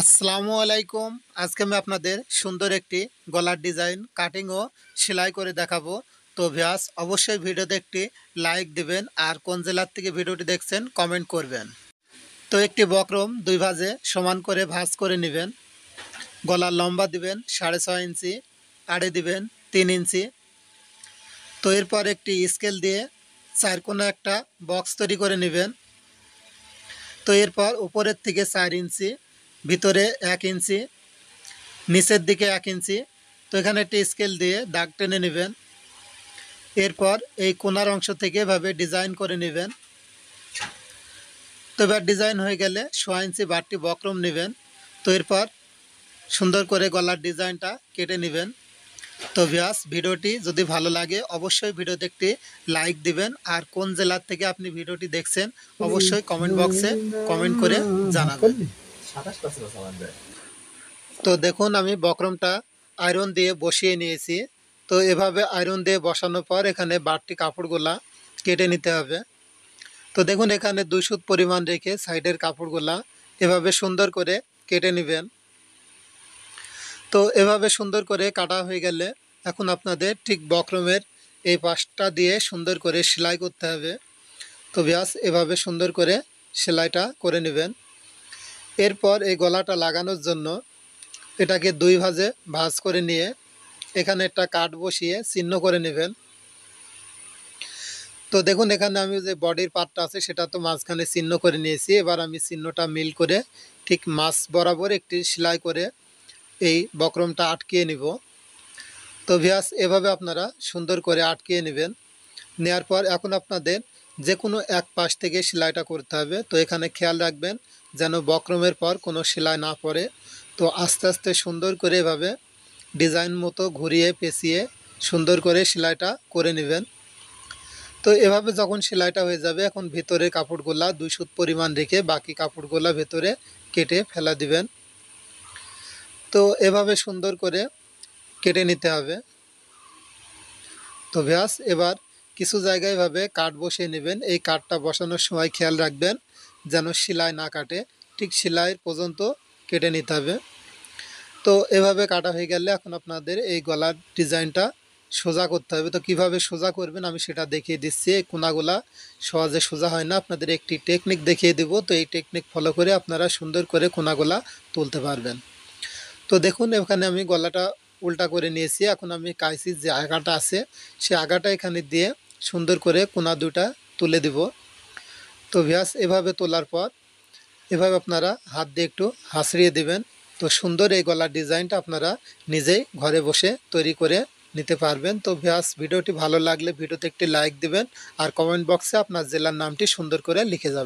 আসসালামু আলাইকুম আজকে আমি আপনাদের সুন্দর একটি গলার ডিজাইন কাটিং ও সেলাই করে দেখাবো তো ভিয়াস অবশ্যই ভিডিওতে একটি লাইক দেবেন আর কোন জেলার থেকে ভিডিওটি দেখছেন কমেন্ট করবেন তো একটি বক্রম দুই ভাজে সমান করে ভাজ করে নেবেন গলার লম্বা দিবেন সাড়ে ছয় ইঞ্চি আড়ে দিবেন তিন ইঞ্চি তো এরপর একটি স্কেল দিয়ে চার কোনো একটা বক্স তৈরি করে নেবেন তো এরপর উপরের থেকে চার ইঞ্চি ভিতরে এক ইঞ্চি নিচের দিকে এক ইঞ্চি তো এখানে একটি স্কেল দিয়ে দাগ টেনে নেবেন এরপর এই কোনার অংশ থেকে এভাবে ডিজাইন করে নেবেন তো এবার ডিজাইন হয়ে গেলে সোয়া ইঞ্চি বারটি বক্রম নেবেন তো এরপর সুন্দর করে গলার ডিজাইনটা কেটে নেবেন তো ভিয়াস ভিডিওটি যদি ভালো লাগে অবশ্যই ভিডিওতে একটি লাইক দিবেন আর কোন জেলার থেকে আপনি ভিডিওটি দেখছেন অবশ্যই কমেন্ট বক্সে কমেন্ট করে জানাবেন তো দেখুন আমি বক্রমটা আয়রন দিয়ে বসিয়ে নিয়েছি তো এভাবে আয়রন দিয়ে বসানোর পর এখানে বাড়তি কাপড়গুলা কেটে নিতে হবে তো দেখুন এখানে দুই সুত পরিমাণ রেখে সাইডের কাপড়গুলা এভাবে সুন্দর করে কেটে নেবেন তো এভাবে সুন্দর করে কাটা হয়ে গেলে এখন আপনাদের ঠিক বক্রমের এই পাশটা দিয়ে সুন্দর করে সেলাই করতে হবে তো ব্যাস এভাবে সুন্দর করে সেলাইটা করে নেবেন এরপর এই গলাটা লাগানোর জন্য এটাকে দুই ভাজে ভাজ করে নিয়ে এখানে একটা কাঠ বসিয়ে চিহ্ন করে নেবেন তো দেখুন এখানে আমি যে বডির পার্টটা আছে সেটা তো মাঝখানে চিহ্ন করে নিয়েছি এবার আমি চিহ্নটা মিল করে ঠিক মাছ বরাবর একটি সেলাই করে এই বক্রমটা আটকিয়ে নিব তো ভিয়াস এভাবে আপনারা সুন্দর করে আটকিয়ে নেবেন নেয়ার পর এখন আপনাদের যে কোনো এক পাশ থেকে সেলাইটা করতে হবে তো এখানে খেয়াল রাখবেন যেন বক্রমের পর কোনো সেলাই না পড়ে তো আস্তে আস্তে সুন্দর করে এভাবে ডিজাইন মতো ঘুরিয়ে পেঁচিয়ে সুন্দর করে সেলাইটা করে নেবেন তো এভাবে যখন সেলাইটা হয়ে যাবে এখন ভেতরে কাপড়গুলা দুই সুত পরিমাণ রেখে বাকি কাপড়গুলা ভেতরে কেটে ফেলা দিবেন তো এভাবে সুন্দর করে কেটে নিতে হবে তো ব্যাস এবার কিছু জায়গায় ভাবে কাঠ বসিয়ে নেবেন এই কাঠটা বসানোর সময় খেয়াল রাখবেন যেন সেলাই না কাটে ঠিক সেলাই পর্যন্ত কেটে নিতে হবে তো এভাবে কাটা হয়ে গেলে এখন আপনাদের এই গলার ডিজাইনটা সোজা করতে হবে তো কিভাবে সোজা করবেন আমি সেটা দেখিয়ে দিচ্ছি এই কোনাগুলা সহজে সোজা হয় না আপনাদের একটি টেকনিক দেখিয়ে দেব তো এই টেকনিক ফলো করে আপনারা সুন্দর করে কোনাগুলা তুলতে পারবেন তো দেখুন এখানে আমি গলাটা উল্টা করে নিয়েছি এখন আমি কাইসির যে আগাটা আছে সে আগাটা এখানে দিয়ে সুন্দর করে কোনা দুটা তুলে দিব তো ভিয়াস এভাবে তোলার পর এভাবে আপনারা হাত দিয়ে একটু হাসড়িয়ে দিবেন তো সুন্দর এই গলার ডিজাইনটা আপনারা নিজেই ঘরে বসে তৈরি করে নিতে পারবেন তো ভিয়াস ভিডিওটি ভালো লাগলে ভিডিওতে একটি লাইক দিবেন আর কমেন্ট বক্সে আপনার জেলার নামটি সুন্দর করে লিখে যাবেন